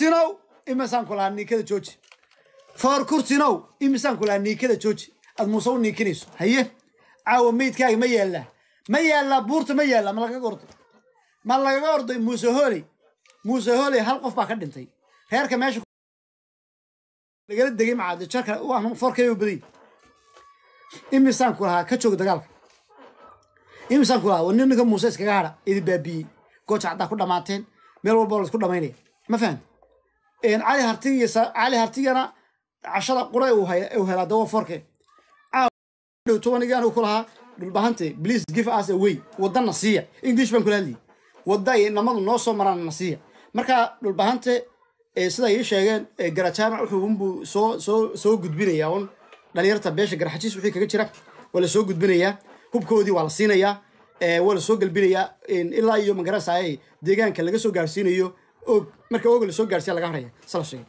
kurtinow imisaan kulahaa niikada jooji foor kurtinow imisaan kulahaa niikada jooji aad muuse u niikinayso haye caawa meydkaaga ma yaallaa ma yaallaa buurta ma yaallaa ma lagaga orday ma lagaga orday muuse hooley muuse hooley hal qof baa ka dhintay reerka meesha lagala degay macaad jarka foorkayba badany imisaan ku lahaa ka joog dagaalka imisaan ku waa ninka muuse iskaga hadha idi baabiyey gooj caddaa ku dhammaateen meel walba oo la isku dhamaynaya ma fahamti cali hartigiy cali hartigana cashada qura u helaa dawa tobanigan ku dhulbahante please give us away wadana siiya english baan kula hadliy namadu noo soo maraan na marka dhulbahante sida ii sheegeen garajaamac wuxuu unbuu soo soo soo gudbinayaa un dhalinyarta beesha garaxajiis wixii kaga jira waa la soo gudbinayaa hubkoodii waa la siinayaa waa la soo galbinayaa ilaa iyo magarasay deegaanka laga soo gaarsiinayo og marka oga la soo gaarsiya laga haraya sala sheegay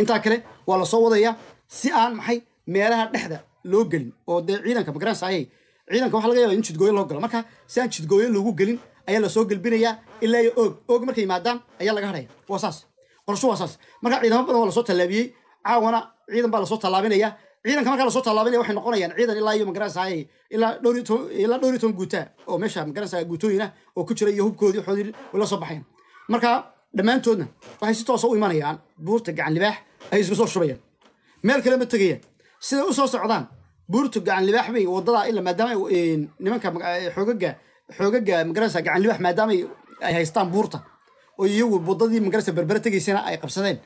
intaa kale waa lasoo wadaya si aan maxay meelaha dhexda loo gelin oo dee ciidanka magarasa ciidanka waxa laga yaba in jidgooyo loo galo marka si aan jidgooyo loogu gelin ayaa lasoo gelbinayaa ilaa iyo oog oog markay yimaadaan ayaa laga haraya waa saas qorsho waa saas marka ciidamo badan waa lasoo tallaabiyey caawana ciidan baa lasoo tallaabinaya ciidanka markaa lasoo tallaabinaya waxay noqonayaan ciidan ilaa iyo magarasa ilaa dhowr iyo toban guutaa oo meesha magarasa guutooyina oo ku jira iyo hubkoodii waxoodii la soo baxayan marka dhammaantoodna waxay si toosa ah u imanayaan buurta gacanlibaax ay isku soo shubayaan meel kale ma tegayaan siday usoo socdaan buurta gacan bay waddadaa ila maadaama eh, nimanka eh, xoogaga xoogaga magarasa gacan maadaama ay haystaan buurta oo iyagu wadadii magarasa berbera tegaysana ay qabsadeen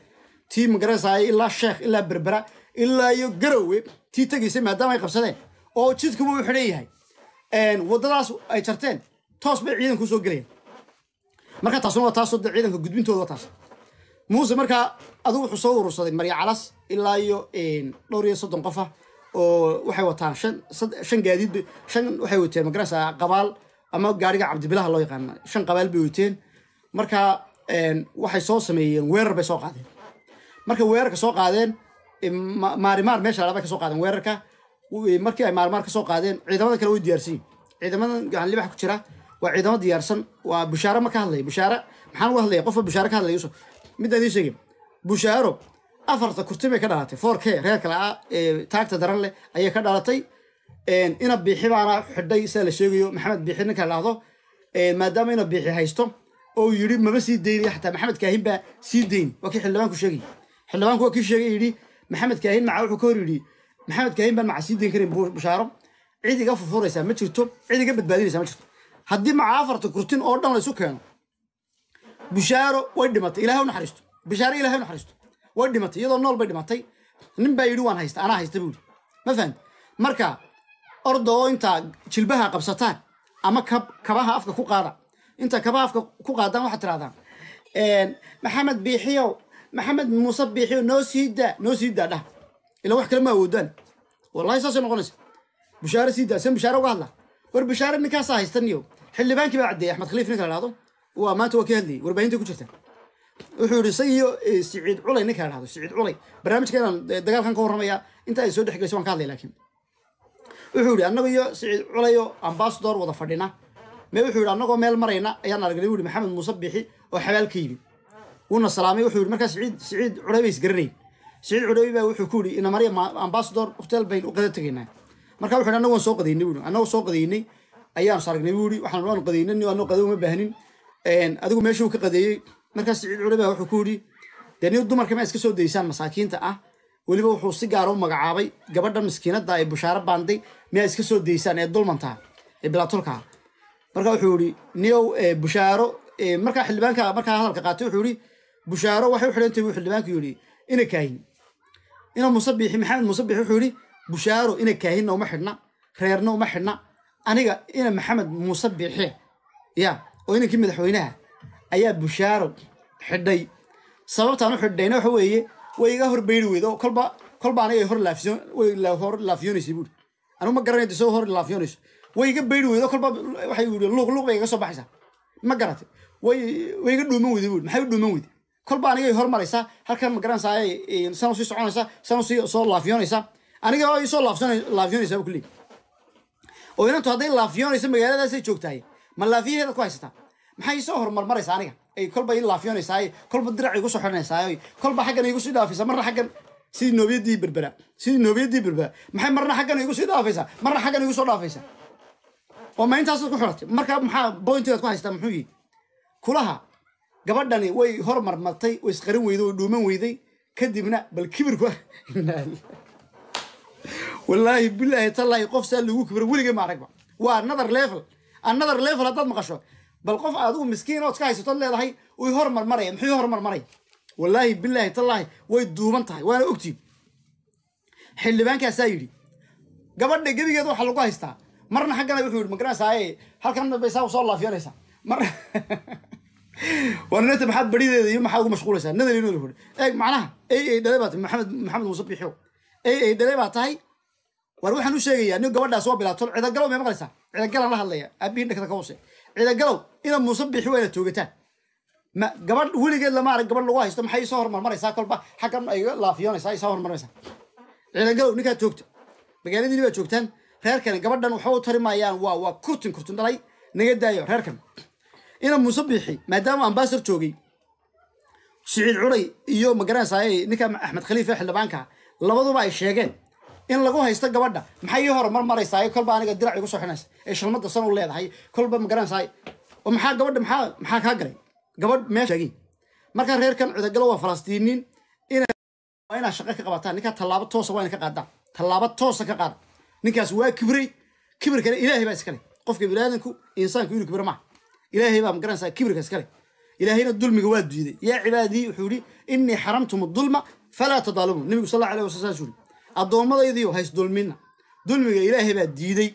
tii magarasa ilaa sheekh ilaa berbera ilaa iyo garowe tii tegaysay maadaama ay qabsadeen oo jidkuba u xidhan yahay waddadaas ay jarteen toos bay ciidanku soo gelayaan marka taasuna waa taasoo de ciidanka gudbintooda taas muuse markaa adugu wuxuu soo urursaday marya calas ilaa iyo dhowr iyo soddon qofa oo waxay wataan shan shan gaadiidba shan waxay wateen magarasa qabaal ama gaariga cabdibilaha loo yaqaana shan qabaal bay wateen marka waxay soo sameeyeen weerar bay soo qaadeen markay weerarka soo qaadeen maarimaar meesha laba ka qaadeen weerarka markii ay maarimaar ka qaadeen ciidamada kale way diyaarsiin ciidamada gacanlibaxa ku jira waa ciidamo diyaarsan waa bushaare ma ka hadlaya bushaare maxaan uga hadlaya qofba bushaare ka hadlaya yusuf midaan idiin sheegay bushaaro afarta kurti ka dhalatay four k reer kale ah taagta daran leh ayay ka dhalatay inab biixi baana xidhay sidaa la sheegayo maxamed biixi ninka dhahdo maadaama inab biixi haysto oo yidhi maba sii daynayo xataa maxamed kaahin baa sii dayn waa kii xildhibaanku sheegay xildhibaanku waa kii sheegay yidhi maxamed kaahin maca wuxuu ka hor yidhi maxamed kaahin baan maca sii dayn karin bushaaro cid iga ma jirto cid badbaadinaysaa ma jirto haddii macaa afarta kurtin oo dhan laysu keeno bushaaro way dhimatay ilahay naxariisto bashaaro ilahay naxariisto way dhimatay iyadoo nool bay dhimatay nin baa yidhi waan haysta anaa haysta buu yidhi ma fahamt marka orda oo intaa jilbaha qabsataan ama kabaha afka ku qaada intaa kabaha afka ku qaadaan waxaad tirahdaan maxamed biixiyow maxamed muuse biixiyow noo sii daa noo sii daa dhah ilaa wax kale ma awoodaan wallahi saasay noqonaysa bushaaro sii daa sen bushaaro uga hadla war bushaaro ninkaasaa haystaniyo xildhibaankii baa caddeeyay axmed khaliif ninka la dhahdo waa maanta waa ka hadlayay warbaahinta ku jirta wuxuu yidhi sagiyo siciid culay ninka la dhahdo siciid culay barnaamijkeedaan dagaalkan ka warramaya inta ay soo dhex gelayso waan ka hadlay laakiin wuxuu yidhi annagu iyo siciid culayo ambasador wada fadhina me wuxuu yidhi annagoo meel marayna ayaan aragnay wuu maxamed muuse bixi oo xabaal ka yimid wuuna salaamay wuxuu yidhi markaa siciid siciid cudhay bay isgaranayn siciid cudhawi baa wuxuu ku yidhi inamarya ambasador hotel bayn u qada tegaynaa markaa wuxu yidhi annagu waan soo qadaynay wuu annagoo soo qadaynay ayaan saragnay buu yidhi waxaan waan qadeynay nin aanoo qadey uma baahnin adigu meeshuu ka qadeeyey markaas siciid cule wuxuu ku yidhi dee dumarka ma iska soo daysaan masaakiinta ah weliba wuxuu si gaara ah u magacaabay gabadhan miskiinadda ah ee bushaaro baanday miyaa iska soo daysaan ee dulmantaa ee ah. marka wuxuu yidhi niyow bushaaro markaa xildhibaanka markaa hadalka qaatay wuxuu yidhi bushaaro waxay u xidhantay buu xildhibaanku yidhi ina kaahin ina musabixi maxamed musabix wuxuu yidhi bushaaro ina kaahinna uma xidhna reerna uma xidhna aniga ina maxamed muuse biixe ya oo inankii madaxweynaha ah ayaa bushaaro xidhay sababtaan u xidhnayna waxa weeye way iga horbayri weyda oo kolba kolba aniga hor laafiyoonaysa buuri anigu ma garanaydo isagoo hor laafiyoonayso way iga bayri weyda oo kolba waxay yidhi luuq luuq bay iga soo baxaysaa ma garate way way iga dhuuman weyda buuri maxay u dhuuman weyda kolba anigay hormaraysaa halkan ma garanaysaa ayay san usii soconaysaa san usii soo laafiyoonaysaa aniga oo soo laafyoonaysaa bu kuley oo inantu hadday laafyoonayso magaaladaasay joogtahay ma laafiyaheeda ku haysataa maxay isoo horumarmaraysaa aniga ay kolba i laafyoonaysaay kolba dirac igu soo xidhanaysaay kolba xaggan igu sii dhaafaysaa marna xaggan sidii noobiyaddii berbera sidii noobiyaddii berbera maxay marna xaggan igu sii dhaafaysaa marna xaggan igu soo dhaafaysaa oo ma intaasaad ku xidhatay marka maxaa bointigaad ku haysataa muxuu yihi kulaha gabadhani way hormarmartay way isqarin weyday way dhuuman weyday kadibna bal kibirku ah. wallaahi bilaahi tallaahi qof saa lagu kibro weliga ma aragba waa another level another level haddaad maqasho bal qof adigu miskiin ood ka haysato ad leedahay way hormarmaraya muxuu hormarmaraya wallaahi bilaahi tallaahi way duuban tahay waana ogtiin xildhibaankaasaa yidhi gabadha gebigeeda waxaa lagu haystaa marna xaggana wuxuu yidhi magaranaysaa halkan baysaa soo laafiyanaysaa mar warnata maxaad barideeda iyo maxaa ugu mashquulaysaa nadar inuu eeg macnaha ay ay dhale baa tahay maxamed maxamed muuse bixio ay ay dhale baa tahay war waxaan u sheegayaa nin gabadhaas oo bilaato cidagalow may maqlaysaa cidagalan la hadlaya aabihin dhagta ka hoose cidagalow ina muuse bixi wayna toogataan ma gabadh weligeed lama arag gabadh lagu haysto maxay soo hormarmaraysaa kolba xaggan ay laafiyoonaysaa ay soo hormaraysaa ninkaa toogta magaaladiini baa joogtaan reerkan gabadhan waxba u tari maayaan waa waa kurtin kurtin dhalay naga daayo reerkan ina muuse bixi maadaama ambaasar joogay siciid curay iyo magaranaysaa ninka axmed khaliife xildhibaanka labaduba ay sheegeen in lagu haysto gabadha maxay ii horumar maraysaa kolba aniga dirac igu soxinaysa ee shilmada san u leedahay kolba magaranaysaa oo maxaa gabadha maxaa maxaa kaa galay gabadh meeshagi markaa reerkan cudagalo waa falastiiniin waa inaad shaqo ka qabataan ninkaa tallaabo toosa waa ina ka qaadaan tallaabo toosa ka qaada ninkaas waa kibray kibirkana ilaahay baa iskale qofka biniaadanku insaanku inuu kibir maha ilaahay baa magaranaysaa kibirka iskale ilaahayna dulmiga waa diiday yaa cibaadii wuxuu yidhi innii xaramtum dulma falaa tadaalimuu nebigu sal alla alay wasal saas yuri addoommadaydiiyo haysdulmina dulmiga ilaahay baa diiday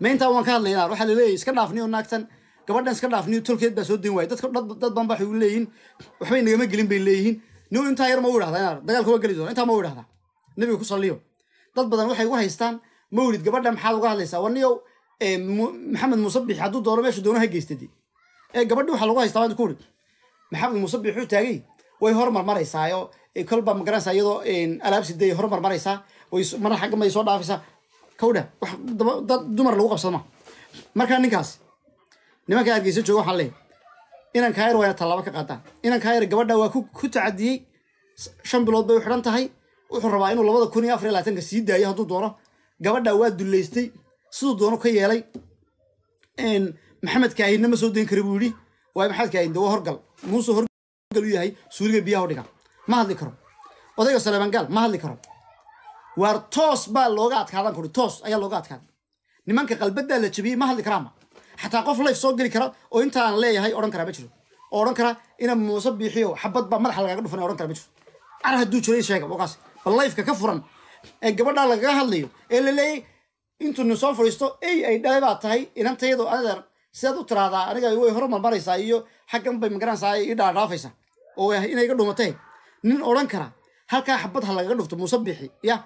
ma intaa waan ka hadlaynaa waxaa laleeyahy iska dhaafniyo naagtan gabadhan iska dhaafniyo tolkeed baa soo den waaya dad badan baa waxay leeyihiin waxbay nagama gelin bay leeyihiin ni intaa yar ma u idhahdaa inaar dagaalka waa geli doona intaa ma u idhahdaa nebiga ku salliyo dad badan waxay u haystaan mawlid gabadha maxaad uga hadlaysaa waniyow maxamed musabix hadduu doono meesha doono ha geystadi ee gabadhi waxaa lagu haystaa waan ku uri maxamed muusabix wuxuu taagay way hormarmaraysaayo kolba magaranaysa iyadoo alaabsiday horumar maraysaa mana xagga may soo dhaafaysaa kawdha wax dad dumar lagu qabsadoma markaa ninkaas nimankaa hargeysa jooga waxaan leehay inan kaayar waayna tallaabo ka qaataan inan kaayar gabadha waa ku tacadiyey shan bilood bay u xidhan tahay wuxuu rabaa inuu labada kun iyo afar iyo labaatanka sii daayo hadduu doono gabadha waa dullaystay siduu doono ka yeelay maxamed kaahinna ma soo dayn kara buu yidhi waay maxamed kaahin waa horgal muuse horgal u yahay suuliga biyaha u dhiga ma hadli karo odayga salebangaal ma hadli karo waar toos baa looga adkaadan kuri toos ayaa looga adkaadan nimanka qalbadaa la jabiyey ma hadli karaama xataa qof layf soo geli kara oo intaan leeyahay odhan karaa ma jiro oo odhan kara ina muuse biixiyo xabad baa madaxa lagaaga dhufan odhan kara ma jiro car hadduu jiro sheega boogaas bal layfka ka furan ee gabadhaa lagaga hadlayo ee la intuu nin soo fadhiisto ey ay dhale baa tahay inantayadoo anadeer sidaad u tiraahdaa aniga way horu marmaraysaa iyo xaggan bay magaranaysaa ii dhaadhaafaysaa oo inay iga nin odhan kara halkaa xabad ha lagaga dhufto muuse bixi ya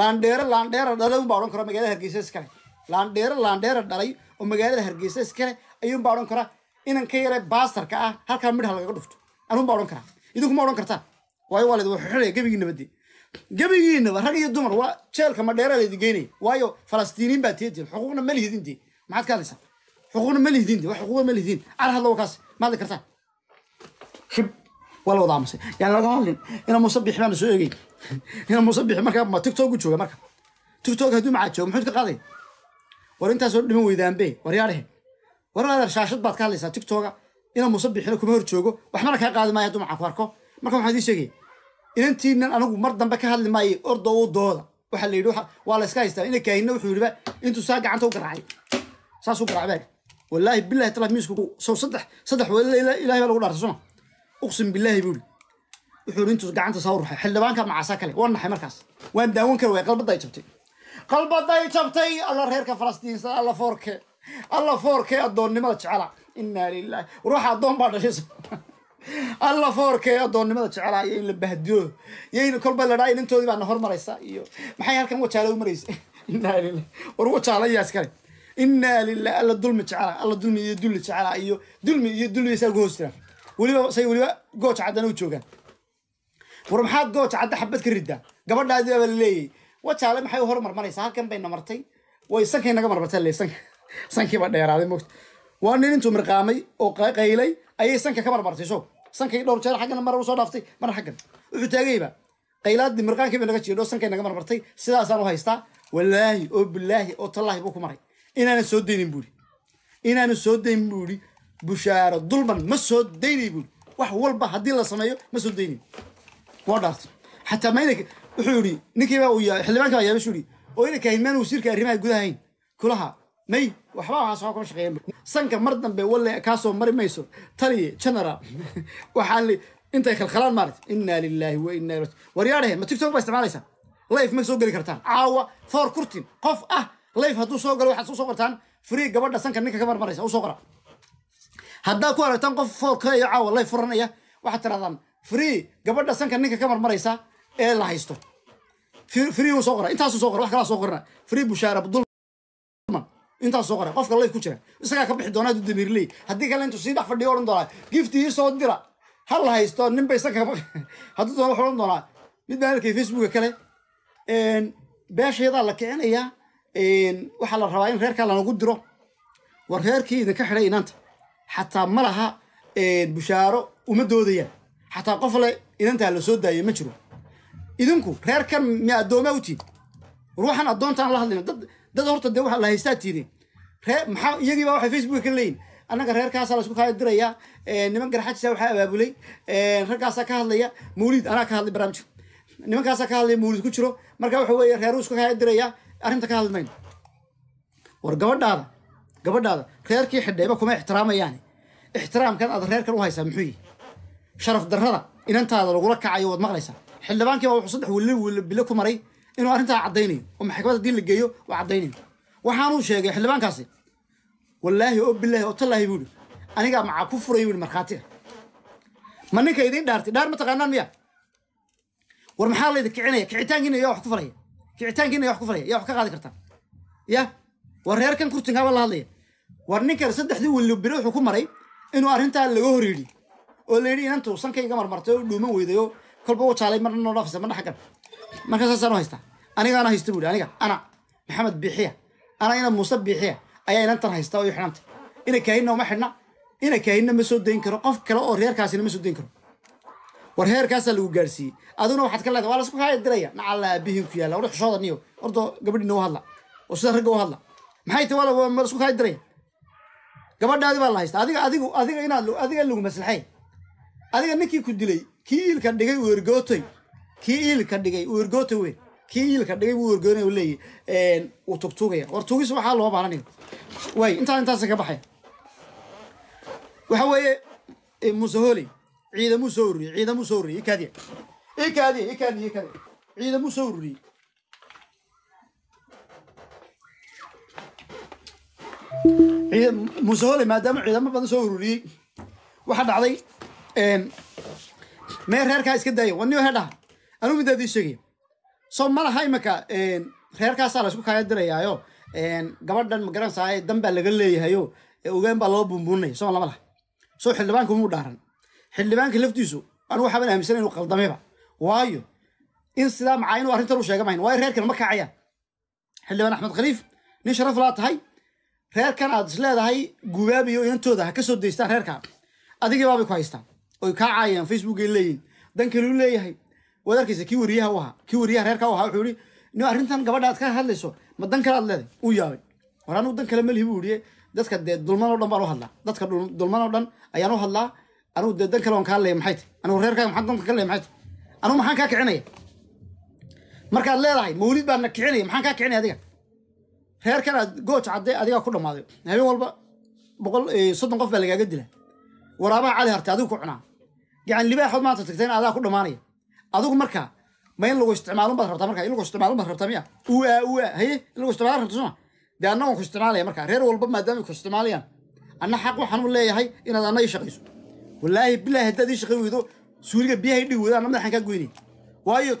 laandheero laandheera dhalay unbaa odhan kara magaalada hargeysa iskale laandheero laandheera dhalay oo magaalada hargeysa iskale ayuunbaa odhan kara inan ka yare baastarka ah halkaa midh ha lagaga dhufto anuun baa odhan karaa idinkuma odhan kartaan waayo waa laydin xixinaya gebigiinaba dee gebigiinaba rag iyo dumar waa jeelka madheera laydin geynaya waayo falastiiniin baa teedeen xuquuqna ma lihidin dee maxaad ka hadlaysaa xuquuqna ma lihidin dee wax xuquuqa ma lihidin carhadlawo kaas ma hadli kartaan waa la wadaa mase yaan laga hadlin ina muuse bixi baan soo eegay ina muuse bixi marka ma tiktok jooga marka tiktok hadduu macaa joogo muxuu ka qaaday war intaas dhiman weydaanbe waryaadhehe war adeer shaashad baad ka hadlaysaa tiktoka ina muuse bixina kuma hor joogo waxbana kaa qaadi maayo hadduu macaa ku arko marka waxaan idiin sheegay inantiinan anigu mar dambe ka hadli maayo ordo u dooda waxaa la yidhi waa la haystaa ina kaahina wuxuu yidhiba intuu saa gacanta u garaacay saasuu garaacbaa wallaahi billahi talaa miisku sow saddex saddex ilahay baa lagu dhaartay soma uqsim bilaahi buuri wuxuu intuu gacanta soo ruxay xildhibaanka macaasaa kale waan naxay markaas waan daawan kari waaya qalbadda jabtay qalbadda jabtay alla reerka falastiinsa alla foorke alla foorke addoonnimada jecela inaa lilaahi ruuxa addoon baa dhashaysa alla foorkee addoonnimada jecela iyo in la bahdiyo iyo in kolba la dhaa inantoodii baana hormaraysa iyo maxay halkan wajaala u maraysa inaa lilah war wajaala iyaas kale inaa lilah alla dulmi jecela alla dulmi iyo dulli jecela iyo dulmi iyo dulli isaga hoos jiraan weliba say weliba gooja caddan u joogaan war maxaa gooj cadda xabad ka riddaa gabadhaadi baaba laleeyahy wajaale maxay u hormarmaraysaa halkan bayna martay way sankay naga marmartay sankiiba dheeraaday moogta waa nin intuu mirqaamay oo qaylay ayay sanka ka marmartay so sankay dhowr jeer xaggan mar usoo dhaaftay mar xaggan wuxuu taagayba qaylaadii mirqaankii naga jiidho sankay naga marmartay sidaasaan u haystaa wallaahi oo bilaahi oo tallaahi buu ku maray inaanan soo daynin buuri inaanan soo dayn buuri bushaaro dulban ma soo daynay buuri wax walba haddii la sameeyo ma soo daynay waa dhaartay xataa maynaka wuxuu yihi ninkiiba uu xildhibaanka ayaaba shuu yihi oo inanka haynmaan wasiirka arrimaha gudahayn kulaha may waxba waxaa soo shaqeeyan sanka mar dambe walle kaasoo mari mayso taliye general waxaan li intay khalkhalaan maaragta inaa lilaahi wa inaa ilaa war ma tiktok baa isticmaalaysaa life ma soo geli kartaan caawa thor curtin qof ah life hadduu soo galo waxaad u soo qortaan free gabadha sanka ninka ka marmaraysa u qora haddaa ku aragtaan qof foolka iyo caawa lay furanaya waxaad tirahdaan free gabadha sanka ninka ka marmaraysa ee la haysto free uu soo qora intaasuu soo qora wax kalaa soo qorana free bushaara abdulman intaas soo qora qofka layf ku jira isagaa ka bixi doonaa du damiirley haddii kale intuu sii dhex fadhiyo odhan doonaa gifti ii dira ha la haysto ninbay sanka hadduu doona wuxuu odhan doonaa mid baan arkay facebooka kale beeshayadaa la kicinayaa waxaa la rabaa in reerkaa lanagu diro war reerkii idinka xidhay inaanta xataa ma laha bushaaro uma doodayaan xataa qof le inantaa lasoo daayo ma jiro idinku reerkan mia addoomaa u tihin ruuxan addoontaan la hadlayna dad dad horta dee waxaa la haystaa tiidin ree maxaa iyagiiba waxay facebooka ka leeyihin annaga reerkaasaa laisku kala dirayaa niman garxajisa waxaa abaabulay raggaasaa ka hadlaya mawliid anaa ka hadlay barnaamij nimankaasaa ka hadlaya mawliid ku jiro marka waxa weeye reeruu isku kala dirayaa arrinta ka hadli war gabadhaada gabadhaada reerkii xidheeba kuma ixtiraamayaan ixtiraamkan aad reerkan u haysaa muxuu yihi sharaf darrada inantaada lagula kacayo waad maqlaysaa xildhibaankiiba wuxuu saddex wili ku maray inuu arrintaa caddaynayo oo maxkamad haddii la geeyo waa caddaynayo waxaanuu sheegay xildhibaankaasi wallaahi oo bilaahi oo tallaahi buu yihi anigaa macaa ku furay buu yihi markhaatiga ma ninka idiin dhaartay dhaar ma taqaanaan miya war maxaa laydi kicinaya kicitaankiina yaa wax ku falaya kicitaankiina yaa wax ku falaya yaa wax ka qaadi kartaa ya war reerkan kurtinkaaba la hadlaya war ninkan saddexdii willibire wuxuu ku maray inuu arrintaa laga hor yidhi oo la yidhi inantuu sankayga marmartay oo dhuuman weydey kolba u jaalay marna noo dhaafisa marna xaggan marka saasaan u haystaa aniga ana haysta buuhi aniga ana maxamed biixiya ana ina muuse biixiya ayaa inantan haystaa oo ii ina kaahinna uma xidhna ina kaahinna ma soo dayn karo qof kale oo reerkaasina ma soo dayn karo war heerkaasaa lagu gaadhsiiyey aduna waxaad ka leedahay waa laisku kaaya diraya nacalla aabihiin ku yaalla war xushooda niyo gabadhiina u hadla oo sida ragga u hadla maxay tahay waa laisku kaaya diraya gabadhaadi baa la haysta adiga adigu adiga inaad adiga lagu maslaxayn adiga ninkii ku dilay kii iilka dhigay uu ergootay kii iilka dhigay uu ergootay weyn kii iilka dhigay buu ergoonay uu leeyahy wuu tugtuugaya war tugis waxaa loo baahanayo waay intaa intaasa ka baxay waxa weeye muuse hooley ciidamuu soo ururiyey ciidamuu soo ururiyey ikaadiya ikaadiya ikaadiya ikaadiya ciidamuu soo ururiyey muusehole maadaama ciidamo badan soo ururiyey waxaa dhacday meel reerkaa iska daaya wani hedha anuu midaadii sheegaya soo malaha imaka reerkaasaa laysku kaayadirayaayoo gabadhan magaransaay danbaa laga leeyahayo ogaan baa loo buunbuunaya soo lama laha soo xildhibaanka umuu dhaaran xildhibaanka laftiisu anu waxaaban aaminsan inuu qaldameba waayo in sidaa macaayin arrintan u sheega mahayn waayo reerkan ma kacayaan xildhibaan axmed khaliif nin sharaf laa tahay reerkan aad is leedahay gubaab iyo inantooda ha ka daystaan reerkan adigii baabay ku haystaan oy kaa caayaan facebookay leeyihin dankeelu leeyahay waad kii wariyaha u ahaa kii wariyaha reerka u ahaa wuxuu yihi nio arrintan gabadha ka hadlayso ma dan kale aad leedahay uu yaabay war anigu dan kale malihi buu yihi dadka dee dulman o dhan baan u hadlaa dadka dulman oo dhan ayaan u hadlaa anigu dee dan kale on kaa leeya maxay tahy anigu reerkaaga maxaan danka ka leeya maxay tahy anigu maxaan kaa kicinaya markaad leedahay mawlid baana kicinaya maxaan kaa kicinaya adiga reerkan aad gooj cadday adigaa ku dhammaaday habeen walba boqol eh, soddon qof baa lagaaga dila waraabaha cali hartay adigu ku cunaa gacan libaaxood maanta tagtayna adaa ku dhammaanaya adigu markaa ma in lagu isticmaalun baad rabtaa markaa in lagu isticmaalun baad rabtaa miya uaa uaa haye in lagu isticmaalan rabto suma dee annagoon ku isticmaalaya markaa reer walba maadaama ku isticmaalayaan anna xaq waxaan u leeyahay inaad anna shaqayso wallaahi bilaahi haddaad ii shaqay weydo suuriga biyaha i dhigi weydo anna madaxaan kaa goynaya waayo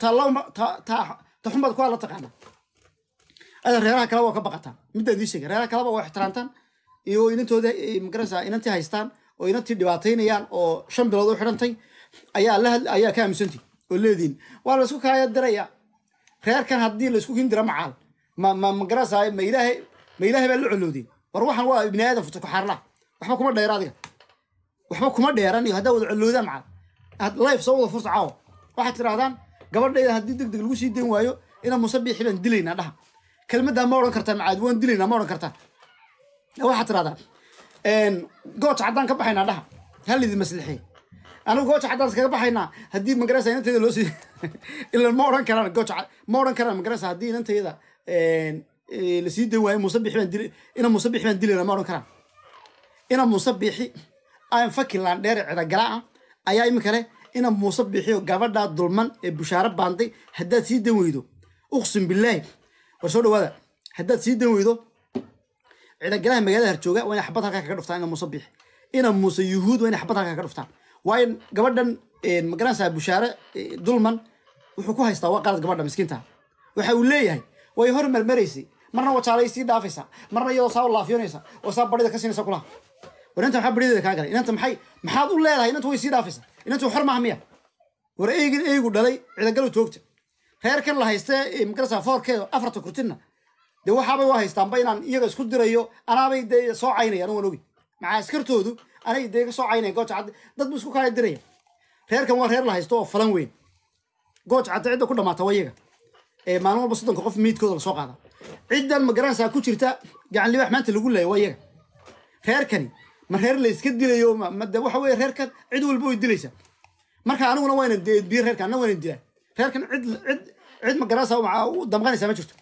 taa xun baad ku alla taqaana ada reeraha kaleba waa ka baqataan middaad ii sheegay reeraha kaleba waa ixtiraamtaan iyo inantooda magarasa inantii haystaan oo inantii dhibaataynayaan oo shan bilood u xidhantay ayaa la ayaa ka aaminsantay oo leediin waa laysku kala diraya reerkan haddii laysku kindira macaal ma ma magarasa ma ilaahay ma ilaahay baa la colowday war waxaan waa bini aadan futa ku xaarla waxba kuma dheera adiga waxba kuma dheeran iyo haddaa wada coloodaan macaal aad life soo wada furta caawa waxaad tidhahdaan gabadhayda haddii deg deg lagu sii dayn waayo inaan musabiixi dilaynaa dhaha kelmaddaa ma odhan kartaa macaad waan dilaynaa ma odhan kartaa waxaad tidhahdaa gooja caddaan ka baxaynaa dhaha halidin maslixi anigu gooja caddaan iskaga baxaynaa haddii magarasa inanteeda loo sii ilan ma odhan karaan gooja ma odhan karaan magarasa haddii inanteeda lasii dayn waayo muuse baan dil ina muuse baan dilaynaa ma odhan karaan ina muuse bixi fakilaan dheer cidagalaa ayaa imika leh ina muuse bixi oo gabadhaa dulman ee bushaaro baanday haddaad sii dan weydo uqsim bilaahi war soo dhawaada haddaad sii dan weydo ciidagalaha magaalada harjooga waa inay xabad halkaa kaga dhuftaan ina muuse biix ina muuse yuhuud waa inay xabad halkaa kaga dhuftaan waa in gabadhan eh, magaranaysaa bushaare eh, dulman wuxuu ku haystaa waa qalad gabadha miskiinta waxa uu leeyahay way hor marmaraysay marna wajaalay sii dhaafaysa marna iyadoo saa laafyoonaysa oo saa barida ka siinaysa kulaha war inta maxaa barideeda kaa galay inanta maxay maxaad u leedahay inanta way sii dhaafaysa inanta xor maaha miya war eygin eygu dhalay ciidagalu toogta reerkan la haystee eh, magarasa foorkeeda afarta kurtinna de waxaabay waa haystaanba inaan iyaga isku dirayo anaabay de soo caynayaan waan ogi maxaa askartoodu anay de iga soo caynayan gooja cadde dad bu isku kala diraya reerkan waa reer la haysto oo falan weyn gooja cadde cidda ku dhamaata waa iyaga eh, maalin walba soddonka qof miidkooda lasoo qaada ciddan magaranaysaa ku jirta gacan libaax maanta lagu laaya waa iyaga reerkani ma reer la yska dilayo made waxa weye reerkan cid walba way dilaysa marka aniguna waayna edbiye reerkan ana waayna dilaa reerkan cid cid cid ma garanaysa macaa u ma jirto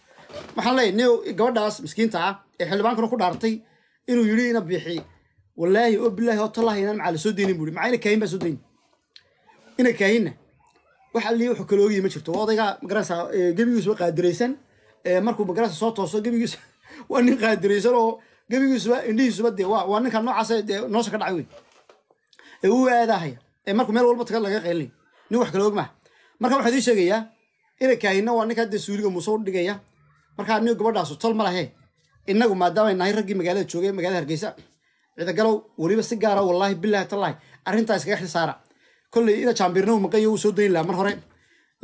waxaan leeyahy nin gabadhaas miskiinta ah ee xildhibaankana ku dhaartay inuu yidhi ina biixi wallaahi oo bilaahi oo tallahi inaan macaa la soo deynin buuri macaa ina kaahin baa soo deyni ina kaahinna waxa lii wuxuu kala ogiyi ma jirto oo odaygaa magaranaysaa qaadiraysan markuu magaranaysa soo tooso gebigiisu waa nin qaadiraysan oo gebigiisuba indhihiisuba dee waa waa ninka noocaasa dee noosha ka dhacay wey ee uu aadaahaya ee markuu meel walba taga laga qaylinayo nin wax kala og maaha marka waxaa idii sheegayaa irinka ina waa ninka hadda suuliga muuse u dhigaya markaa niyo gabadhaasu tol ma lahe inagu maadaamay nahay raggii magaalada joogay magaalada hargeysa ciidagalow weliba si gaara wallaahi bilaahi tallaahi arrintaa iskaga xil saara kolley ina jaambiirnahu maqanya wuu soo dayn lahaa mar hore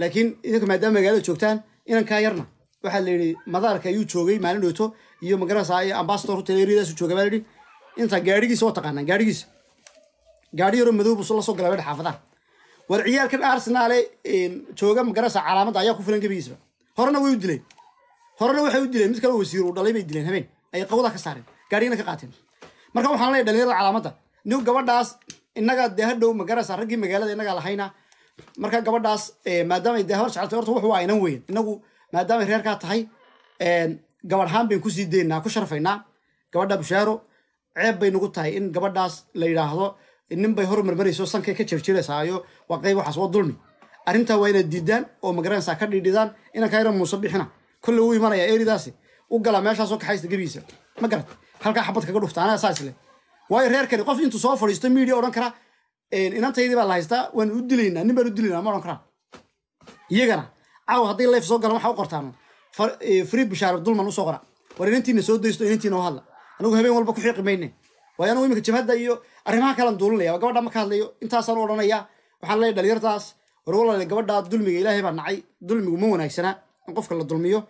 laakiin idinka maadaama magaalada joogtaan inankaa yarna waxaa la yidhi madaarka ayuu joogay maalin dhooto iyo magarasa iyo ambasador teleeriyadaasu jooga baa la yidhi intaa gaadhigiisa waa taqaanaan gaadhigiisa gaadhi yaroo madowbu la soo galabadha xaafadaha war ciyaalkan arsenaale jooga magarasa calaamada ayaa ku filan gebigiisba horena way u dileen horena waxay u dileen mid kale wasiir uu dhalay bay dileen habeen ay qawda ka saareen gaarigana ka qaateen marka waxaan leeyahay dhalinyarada calaamadda niw gabadhaas innaga dee hadhow magarasa raggii magaalada innagaa lahayna marka gabadhaas maadaamay dee hor jeclatay horta wuxu inan weyn innagu maadaamay reerkaa tahay gabadhaan bayn kusii deynaa ku sharfaynaa gabadha bushaaro ceeb bay nagu tahay in gabadhaas la yidhaahdo nin bay hormarmarayso sankay ka jarjiraysaayo waa qayb waxaas waa dulmi arrintaa waa inaad diidaan oo magaranaysaa ka dhiidhidaan inankaa yaran muuse bixina kolle wuu imanaya eridaasi u galaa meeshaasoo kaxaysta gebiisa ma garat halkaa xabad kaga dhufta anaa saas leh waayo reerkani qof intuu soo fadhiisto miidiya odhan kara inantaydii baa la haystaa waan u dilaynaa nin baan u dilaynaa ma odhan karaa iyagana caaw hadday leef soo galan waxa u qortaan free bishaare dulman usoo qora war inantiina soo daysto inantiina u hadla anagu habeen walba ku xiiqi mayne waa anuu iminka jabhadda iyo arrimaha kalan duulinaya waa gabadha ma ka hadlayo intaasaan u odhanaya waxaan leeyahy dhalinyartaas war gabadhaa dulmiga ilaahay baa nacay dulmigu ma wanaagsanaa in qofka la dulmiyo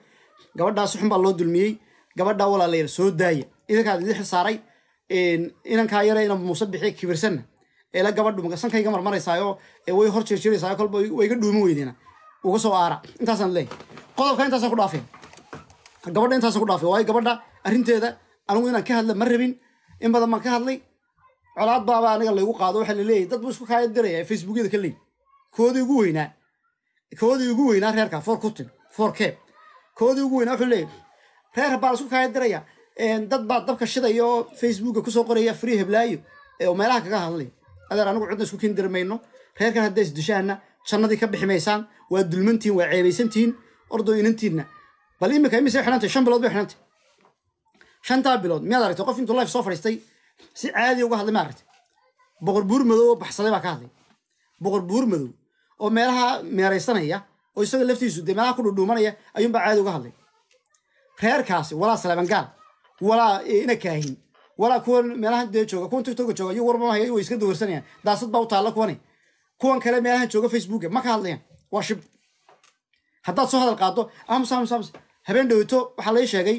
gabadhaas xun baa loo dulmiyey gabadhaa walaalayaal soo daaya idankaad idin saaray inankaa yare inan muuse bixiye kibirsanna eela gabadhu magasanka iga marmaraysaayo way hor jeerjeeraysaao kolba way iga dhuumi uga soo aara intaasaan leeyahy qodobka intaasaan ku dhaafeen gabadha intaasaan ku dhaafeen waayo gabadha arrinteeda anigu inaan ka hadla ma rabin in badan baan ka hadlay colaad baaba aniga laygu qaado waxaa laleeyahy dad buu isku kaaya diraya facebookyada ka koodii ugu weynaa koodii ugu weynaa reerka for kutin for cab koodii ugu weynaa wuxuu leeyahy reer baa laisku kaaya diraya dad baa dabka shidaya oo facebooka kusoo qoraya free heblaayo oo meelaha kaga hadlaya adeer anigu cidna isku keeni diri mayno reerkan hadday isdishaanna jannadii ka bixi maysaan waa dulmantihin waa ceebaysantihin ordo inantiinna bal iminka imise xidhantay shan bilood bay xidhantay shantaa bilood miyaad aragtay qof intuu life soo fadhiistay si caadi uga hadlay ma aragtay boqor buur madow oo baxsaday baa ka hadlay boqor buur madow oo meelaha meeraysanaya oo isagoo laftiisu dee meelaha ku dhudhuumanaya ayuunbaa caadi uga hadlay reerkaasi walaa salaabangaal walaa e, inakaahin walaa kuwan meelaha dee jooga kuwan tiktoka jooga iyo warmamahaya way iska dawarsanayaan daasad baa u taalla kuwani kuwan kale meelaha jooga facebooka ma ka hadlayaan waa shib haddaad soo hadal qaado amus amus amus habeen dhowto waxaa lai sheegay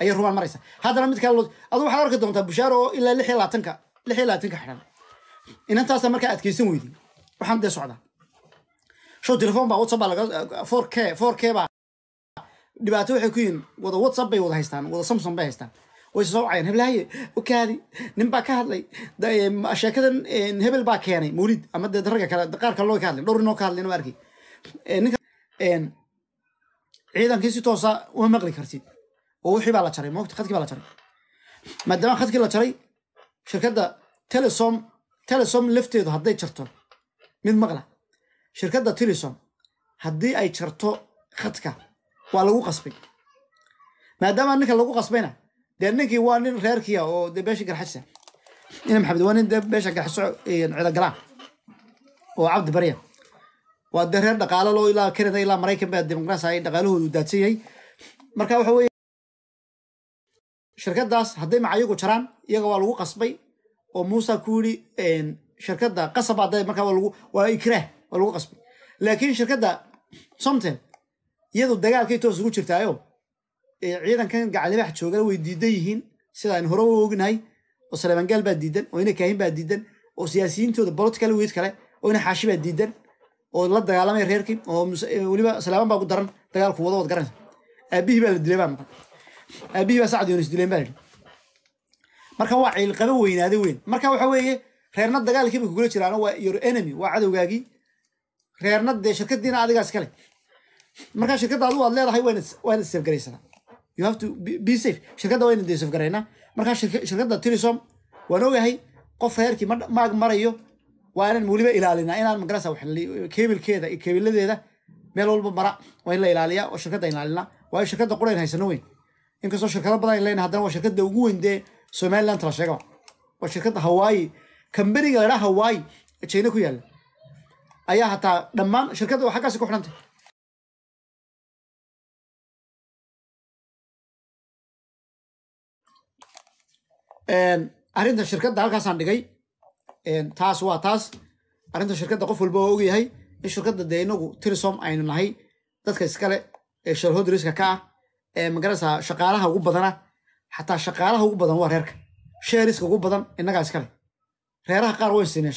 ayay rumaan maraysa haddana mid kale adu waxaad arki doontaa bushaaro oo ilaa lix iyo labaatanka lix iyo labaatanka xidhan inantaasa markaa adkeysan weydi waxaan dee socdaa show telefon baa whatsapp baa laga four k four k baa dhibaato waxay ku yihiin wada whatsapp bay wada haystaan wada samson bay haystaan way soo wacayaan heblaaye okaadi nin baa ka hadlay eh, sheekadan eh, hebel baa keenay mawlid ama dee ragga kale qaar kale loo ka hadlin dhowr ninoo ka hadlin ma arki eh, ninka ciidankii si toosa uma maqli kartid oo wixii baa la jaray moogta khadkii baa la jaray maadaama khadkii la jaray shirkadda telesom telesom lafteedu hadday jarto mid maqla shirkadda telesom haddii ay jarto khadka waa lagu qasbay maadaama ninka lagu qasbayna dee ninkii waa nin reerkiia oo de beesha garxajsa ina maxamed waa nin de beesha garxaso cidagala oo cabdi barya ah. waa dee reer dhaqaalo ilaa kanada ilaa maraykan baa demoqraasi ay dhaqaalahoodu daadsan yahay marka waxa weye shirkadaas hadday macayagu jaraan iyaga waa lagu qasbay oo muusa ku yidhi shirkadda qasab hadda markaa waa ikraah waa lagu qasbay laakiin shirkada somtel iyadu dagaalkay toos ugu jirtaayo ciidankan gacalibax joogana way diidan yihiin sidaan hore u ognahay oo saleebangaal baa diidan oo ina kaahin baa diidan oo siyaasiyiintooda bolotical weyd kale oo ina xaashi baa diidan oo la dagaalamaya reerkii oo weliba salaabaan baa ku daran dagaalku wada garanaysa aabbihii baa la dilay baa maqan aabihiibaa baa sacad yunis dileen baa yidhi markan waa ciilqaba weynaade weyn marka waxa weeye reerna dagaalkiiba kugula jiraan waa your enemy waa cadowgaagii reerna dee shirkadiina adigaa kale markaa shirkadda adigu aad leedahay wayna safgaraysanaa you have to be safe shirkadda wayna dee safgaraynaa markaa shirkadda tilisom waan ogahay qof reerkii maag marayo waa inaan weliba ilaalinaa inaan magarasa kebilkeeda kebiladeeda meel walba mara waa in la ilaaliyaa oo shirkadda ilaalinaa waayo shirkadda qurayn haysano weyn inkastoo shirkado badan ay leyn haddana waa shirkada ugu weyn dee somaliland la sheegaba waa shirkada hawaayi kamberiga la dhaha ee china ku yaalla ayaa hataa dhammaan shirkadda xaggaasi ku xidhantay arrinta shirkadda halkaasaan dhigay taas waa taas arrinta shirkadda qof walba waa ogyahay in shirkadda dee inagu tirisom aynu nahay dadka iskale ee shareholderiska ka ah magarasa shaqaalaha ugu badana xataa shaqaalaha ugu badan waa reerka sheeriska ugu badan innagaa iskale reeraha qaar way siineen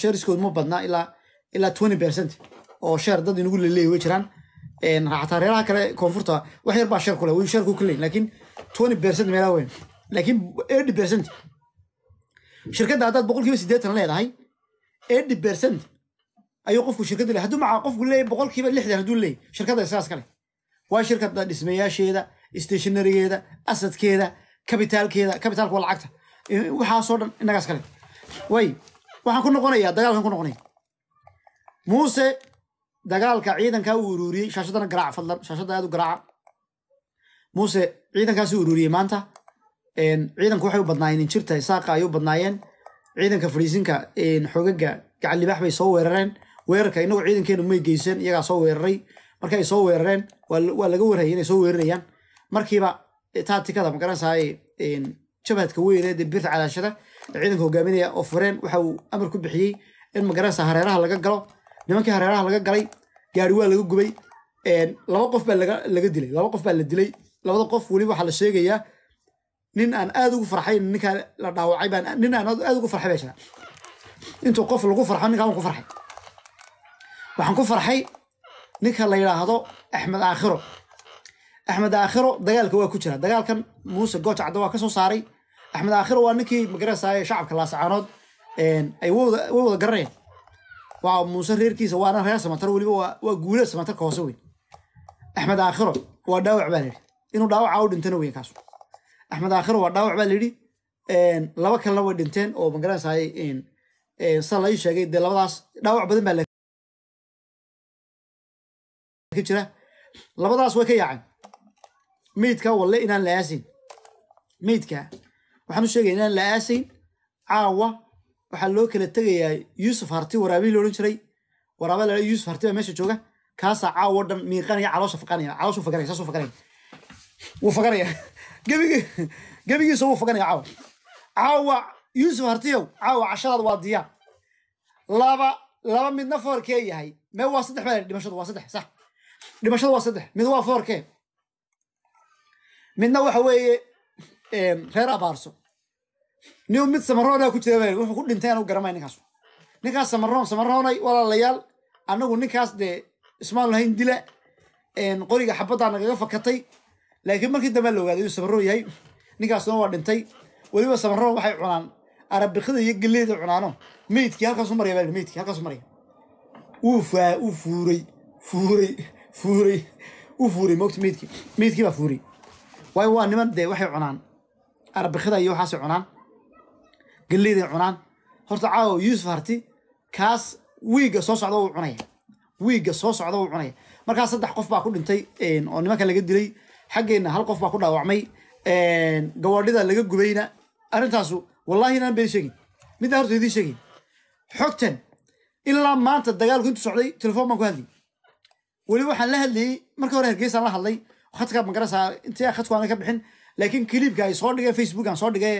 sheeriskood ma badnaa ilaa ilaa twenty percent oo sheer dad inagu leleeyi way jiraan xataa reeraha kale koonfurta wax yar baa sheer kule way sheerku ku leeyin laakiin twenty percent meelaa weyn laakiin eighty percent shirkadda haddaad boqolkiiba siddeetan leedahay eighty percent ayuu qofku shirkadda le hadduu maca qofku leeyahy boqolkiiba lixdan hadduu leeyahy shirkadda isagaa iskale waa shirkada dhismayaasheeda stationarigeeda asadkeeda kabitaalkeeda kabitaalka waa lacagta waxaasoo dhan inagaas kale way waxaan ku noqonayaa dagaalkan ku noqonaya muuse dagaalka ciidanka uu ururiyey shaashadana garaaca fadlan shaashadda aad u garaaca muuse ciidankaasuu ururiyey maanta ciidanka waxay u badnaayeen injirta saaqa ayay u badnaayeen ciidanka fariisinka xogaga gacanlibaax bay soo weerareen weerarka inagu ciidankeenu may geyseen iyagaa soo weeraray marka ay soo weerareen waa laga warayay inay soo weerarayaan markiiba eh, taatikada magaranaysaay jabhadka weyn ee birta cadaashada ciidanka hogaaminaya oo fureen waxa uu amar ku bixiyey in magaranaysa hareeraha laga galo nimankii hareeraha laga galay gaari waa laga gubay laba qof baa laga dilay laba qof baa la dilay labada qof weliba waxaa la sheegayaa nin aan aad ugu farxayn ninkaa la dhaawacay baan nin aan aad ugu farxay baa jira intuu qof lagu farxo ninkaa waan ku farxay waxaan ku farxay ninka la yidhaahdo axmed aakhiro axmed aakhiro dagaalka waa ku jira dagaalkan muuse gooc cadda waa ka soo saaray axmed aakhiro waa ninkii magarasaaye shacabka laasacaanood ay way wada garanayaan waa muuse reerkiisa waana reer samatar weliba waa guuleed samatarka hoose weyn axmed aakhiro waa dhaawac baa layidhi inuu dhaawacaa u dhintana weyn kaas axmed aakhiro waa dhaawac baa layidhi laba kalena way dhinteen oo magaranaysaye sa la sheegay dee labadaas dhaawac badan baa jira labadaas way ka yaaceen meydka walle inaan la aasayn meydka waxaan u sheegaya inaan la aasayn caawa waxaa loo kala tegayaa yuusuf harti waraabihii loodhan jiray waraaba la yuusuf harti baa meesha jooga kaasaa caawo dhan miiqanaya caloosha faganaya calooshu faganaya saasuu faganaya wuu faganaya gebigi gebigiisa wuu faganaya caawa caawa yuusuf hartiyow caawa cashadaad waa diyaa laba laba midna foorkee yahay mee waa saddex baa dhimashadu waa saddex sax dhimashada waa saddex mid waa foorke midna waxa weeye reer abaarso nin mid samaroona ku jira wuxuu ku dhintay anagu garamay ninkaas ninkaas samaroon samaroonay walaalayaal anagu ninkaas dee ismaan lahayn dila qoriga xabaddaa nagaga fakatay laakiin markii dambe la ogaaday inuu samaroon yahay ninkaasna waa dhintay weliba samaroon waxay cunaan arabikada iyo geleeda cunaano meydkii halkaasu marya meydkii halkaasu marya wuu fuuray fuuray fuuray u fuuray moogta meydkii meydkii baa fuuray waayo waa niman dee waxay cunaan arbakida iyo waxaasay cunaan galleyday cunaan horta caawo yuusuf harti kaas wiigga soo socda wuu cunaya wiigga soo socda wuu cunaya markaa saddex qof baa ku dhintay oo nimanka laga dilay xaggeenna hal qof baa ku dhaawacmay gawaadhida laga gubayna arrintaasu wallaahi inaan been sheegin middaa horta idiin sheegin xogtan ilaa maanta dagaalku intuu socday telefoon baan ku hadli weliba waxaan la hadlayey marka hore hergeysaan la hadlay khadkaa magarasa inti khadku aana ka bixin laakiin kliibka ay soo dhigeen facebook aan soo dhigee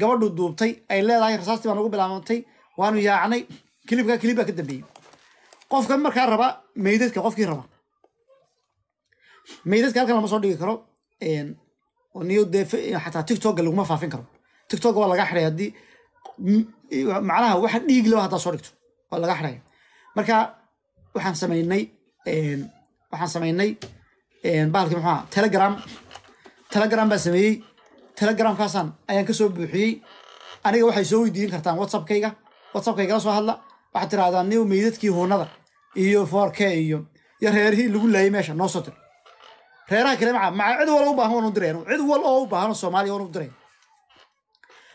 gabadhu duubtay ay leedahay rasaastii baan ugu bilaabantay waanu yaacnay kliibka kliib ka dambeeyey qofka markaa raba meydadka qofkii raba meydadka halkan lama soo dhigi karo xataa tictogga laguma faafin karo tictogga waa laga xidhay haddii macnaha waxa dhiiglaba haddaa soo dhigto waa laga xidhaya marka waxaan samaynay Ehm, waxaan samaynay ehm, bahalki maxaa telegram telegram baan sameeyey telegramkaasaan ayaan kasoo buuxiyey aniga waxay soo weydiin kartaan whatsappkayga whatsappkaygala soo hadla waxaad tiraahdaa niw meydadkii huunada iyo for k iyo iyo reerihii lagu laayay meesha noo soo dir reeraha kale maa maca cid wala u baahan waanu dirayn cid wal oo u baahan soomaaliya waanu dirayn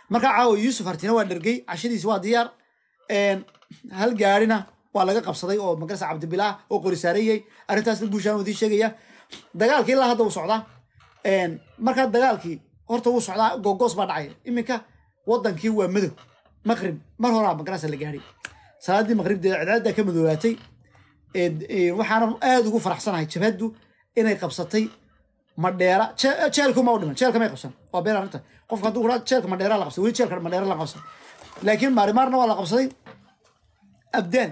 marka caawa yuusuf hartina waa dhergey cashadiisi waa diyaar ehm, hal gaarina waa laga qabsaday oo magarasa cabdibilaah oo qorisaareeyey arrintaasna guushaan idiin sheegaya dagaalkii ilaa hadda wuu socdaa markaa dagaalkii horta wuu socdaa googoos baa dhacaya iminka wadankii waa madow maqrib mar horaa magarasa la gaadhay salaadii maqribdeeda cidcaddaa ka madoobaatay waxaana aada ugu faraxsanahay jabhaddu inay qabsatay madheera jeelku ma u dhiman jeelka may qabsan waa been arrinta qofka hadduu kuraa jeelka madheera la qabsay weli jeelka madheera la qabsan laakiin maarimaarna waa la qabsaday abdaan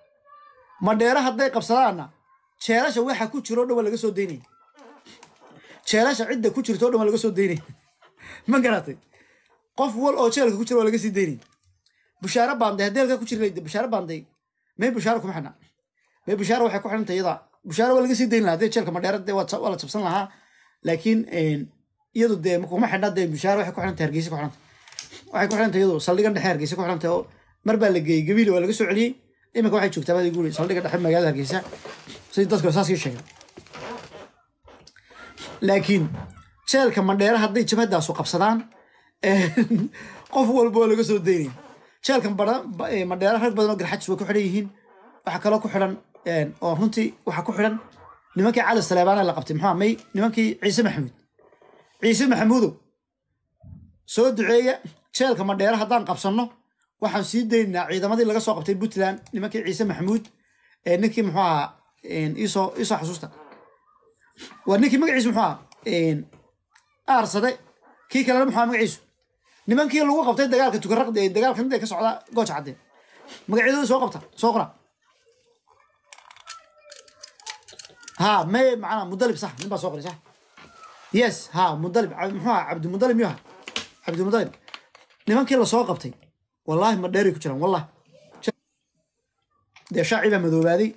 ma hadday qabsadaanna jeelasha waxa ku jiro o laga soo daynaya jeelasha cidda ku jirto o laga soo daynaya ma garatay qof wal oo jeelka ku jira waa laga sii daynaya bushaare baanday haddii ku jiri bushaare baanday may bushaare kuma xidhna may bushaare waxay ku xidhantay iyada bushaare waa laga sii dayn lahaa hadee jeelka madheera dee waa la jabsan lahaa laakiin iyadu dee kuma xidhna dee bushaare waxay ku xidhantay hargeysa ku xidhantay waxay ku xidhantay iyadu saldhigan dhexe hargeysa ku xidhantay oo mar baa la geeyey gabiil waa laga soo celiyey iminka waxay joogtaa baad igu leeyihin dhexe magaalada hargeysa sidii dadka saas sheegay laakiin jeelka mandheere hadday jabhaddaasu qabsadaan eh, qof walba waa laga soo daynaya jeelka eh, mandheere rag badanoo oo garxajis way ku xidhan yihiin waxaa kaloo ku xidhan eh, oo runtii waxaa ku xidhan nimankii cali saleebaana la qabtay maxaa may nimankii ciise maxamuud ciise maxamuudow soo duceeya jeelka mandheere haddaan qabsanno waxaan sii daynaa ciidamadii laga soo qabtay puntland nimankii ciise maxamuud ninkii muxuu ahaa isoo isoo xasuusta waa ninkii magaciisu muxuu ahaa aarsade kii kalena muxuu ahaa magaciisu nimankii lagu qabtay dagaalka tukaraqdi dagaalka ninta ka socdaa gooja caddeen magacyadooda soo qabta soo qora ha may macnaa mudalib sax nin baa soo qoray sax yes ha mudalib muxuu ahaa cabdimudalib miyuu cabdimudalib nimankii lasoo qabtay wallahi ma dheeray ku jiraan wallahi dee shaacii baa madoobaaday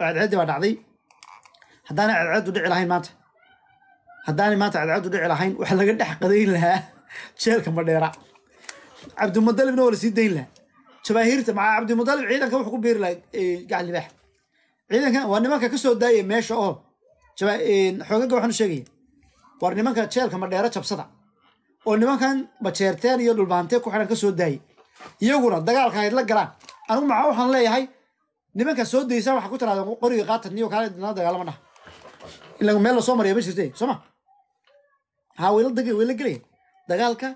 cadceeddii baa dhacday haddaanay cadceeddu dhici lahayn maanta haddaanay maanta cadceeddu dhici lahayn waxa laga dhex qadayn lahaa jeelka madheera cabdimudalibna waa la sii dayn lahaa jabaahiirta maca cabdimudalib ciidanka wuxuu ku biiri lahaa gacal libaax waa nimanka kasoo daaya meesha oo xoogaga waxaan u sheegaya war nimanka jeelka madheera jabsada oo nimankan bajeerteen iyo dhulbaantee ku xidhan ka soo iyaguna dagaalkan ayd la galaan anigu maxaa waxaan leeyahay nimanka soo daysaa waxaa ku tiraadeen qoriga qaatan niyo kaale dinaa dagaalama dhaha ila meel lasoo maraya ma jirte sooma haa wayla dag wayla gelaya dagaalka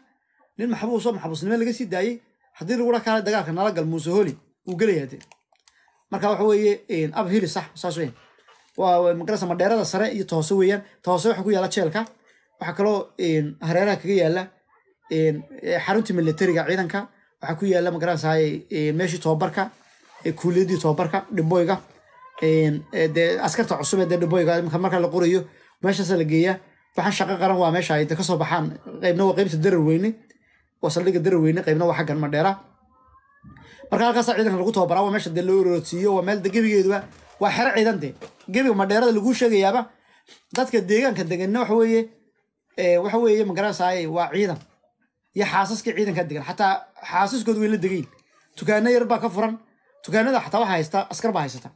nin maxbuusoo maxbuusnimo laga sii daayey haddii lagula kaala dagaalka nala gal muuse holi wuu gelayaa de marka waxa weeye abhili sax saas weyan waa magarasa madheerada sare iyo toose weeyaan toose waxa ku yaala jeelka waxaa kaloo hareeraha kaga yaala xarunta militariga ciidanka waxaa ku yaala magaranasay meeshii tobabarka kuuliyadii tobabarka dhimboyga askarta cusub ee dhimboyga marka la qorayo meeshaasa la geeyaa waxaan shaqo qaran waa meesha ay kasoo baxaan qaybna waa qaybta daraweyne waa saldhiga daraweyne qaybna waa xaggan madheera marka halkaasa ciidanka lagu tobabaraa waa meesha dee loo ororsiiyo waa meel gebigeeduba waa xero ciidan de gebiga madheerada laguu sheegayaaba dadka deegaanka deganna waxa weeye Eh, waxa weeye magaranasaaye waa ciidan iyo xaasaska ciidankaa degan xataa xaasaskood way la degeyn dukaano yar baa ka furan dukaanada xataa waxaa haystaa askar baa haysata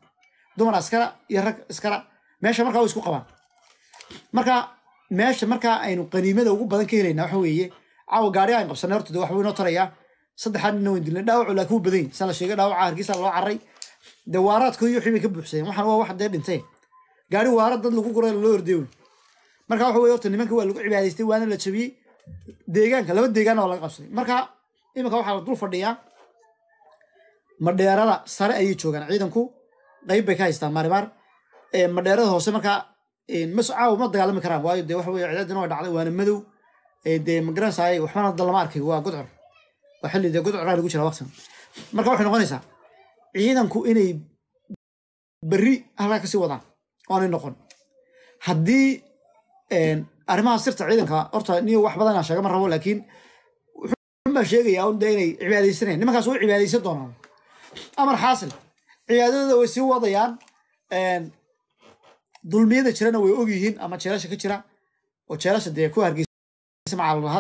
dumar askara iyo rag askara meesha markaa way isku qabaan marka meesha markaa aynu qaniimada ugu badan ka helaynaa waxa weeye caawa gaari aan qabsanay horta waxbuu inoo tarayaa saddexaan nina wayn dilnay dhaawacu laakiin wuu badan saan la sheegay dhaawaca hargeysa loo carray dee waaraadkoodii wixii bay ka buuxsadeen waxaan waa wax dee dhintee gaari waara dad lagu guray loo ordeewen marka waxa wey horta nimanka waa lagu cibaadaystay waana la jabiyey deegaanka laba deegaan waa laga qabsaday marka iminka waxaa la dul fadhiyaa madheerada sare ayay joogaan ciidanku qayb bay ka haystaan maarimaar madheerada hoose markaa mascaaw ma dagaalami karaan waayo dee waxa weye cidaadina waa dhacday waana madow dee magaranasay waxbana hadda arkay waa gudcur waa xilli dee gudcurraa lagu jira waqtigan marka waxay noqonaysaa ciidanku inay berri halkaa kasii wadaan oonay noqon haddii arrimaha sirta ciidanka horta ni wax badan aan ma rabo laakiin wuxuunbaa sheegayaa de inay cibaadaysanayaan nimankaas way cibaadaysan doonaan amar xaasil cibaadadooda way sii wadayaan dulmiyada jirana way ogyihiin ama jeelasha ka jira oo jeelasha dee ku hargeysa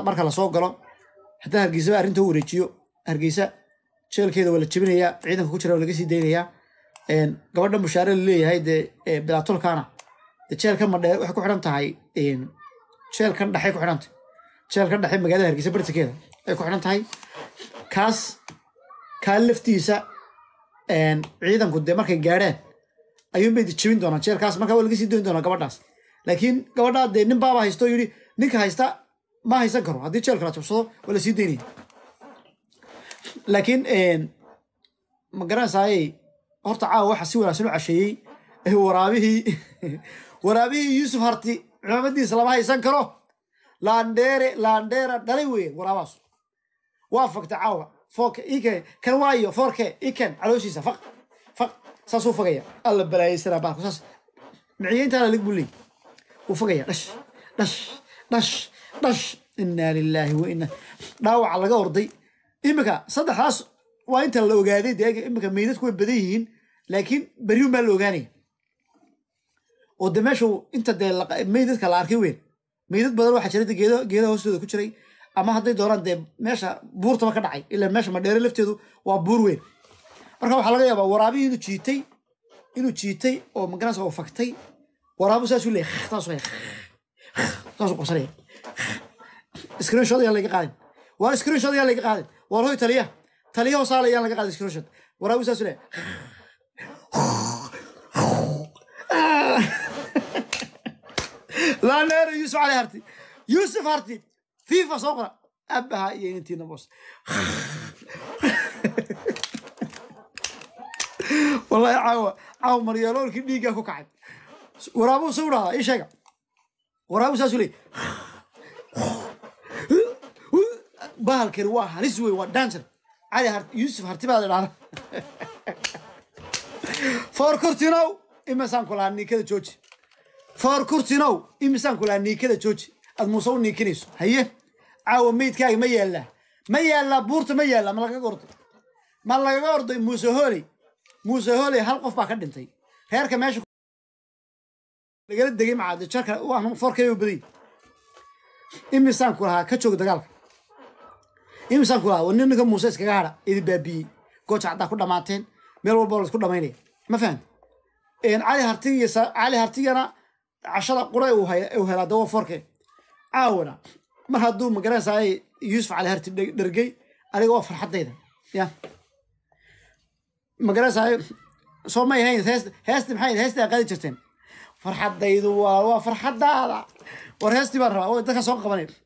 marka lasoo galo hataa hargeysaba arrinta u wareejiyo hargeysa jeelkeeda waa la jebinayaa ciidanka ku jira waa laga sii daynayaa gabadha mushaare la leeyahay dee bilaatolkaana jeelka madhee waxay ku xidhan tahay kaas kaa laftiisa ciidanku dee markay gaadheen ayuunbay jebin doonaan jeelkaas markaa waa laga sii dooni doonaa gabadhaas laakiin gabadhaa dee nin baaba haysto yii ninka haysta ma haysan karo haddii jeelka la jabsado waa la sii daynaya laakiin ma garanaysaa horta caawa waxa si wanaagsan u casheeyey waraabihii waraabihii yuusuf harti cimaamadiisa lama haysan karo landheere landheera dhalay weye waraabaas waa fagta caawa fooke ike kan waayo foorke iken calooshiisa faq faq saasuu fogaya alla balaayaysanaa baalku saas miciyeyntaana lig buu leey wuu fogaya dhash dhash dhash dhash inaa lilaahi wa dhaawaca laga orday iminka saddexdaas waa inta la ogaaday dee iminka meydadku way badan yihiin laakiin berriun baa la ogaanaya oo de meeshu inta dee meydadka la arkay weyn meydad badan waxaa jira geedaha hoostooda ku jiray ama hadday dooraan dee meesha buurtaba ka dhacay ilaa meesha madheere lafteedu waa buur weyn marka waxaa laga yaabaa waraabihii inuu jiitay inuu jiitay oo magarasa oo faktay waraabu saasuu leeyay saasuu saasuu qabsanaya screenshot ayaan laga qaadin waa screenshot ayaan laga qaadin war hoy taliya taliya hoosaala laga qaadin screenshot waraabu saasuu leeyay laneero yuusuf cali harti yuusuf harti fifa soo qora abaha iyo intiina boos wallahi caawa caawa maryeeloolkii dhiiggaa ku kacay waraabuu e suu dhahaa ii sheega waraabuu saasuu leey bahalkani waa halis wey waa danger cali hart yuusuf harti baa idhaana foor kortinow imasaan e ku ninkada jooji foor kursinow imisaan kulaa niikada jooji aad muuse u niikinayso haye caawa meydkaaga ma yaallaa ma yaallaa buurta ma yaalla ma lagaga orday ma lagaga orday muuse hooley muuse hooley hal qof baa ka dhintay reerka meesha lagala degay macaadi jarka ah foorkeeyo baday imisaan ku lahaa ka joog dagaalka imisaan ku lahaa nin ninka muuse iskaga hadha idi baabiyey gooja caddaa ku dhamaateen meel walba la isku dhamaynaya ma fahan cali hartigiya cali hartigana cashada qura u helaa dawafoorke caawana mar hadduu magaranaysaay yuusuf cali harti dhergey aniga waa farxaddayda ya magaranaysaay soo may ahayn heesta maxay heestaa qaadi jirteen farxaddaydu waa waa farxaddaada war heestii baan rabaa dadkaa soo qabanay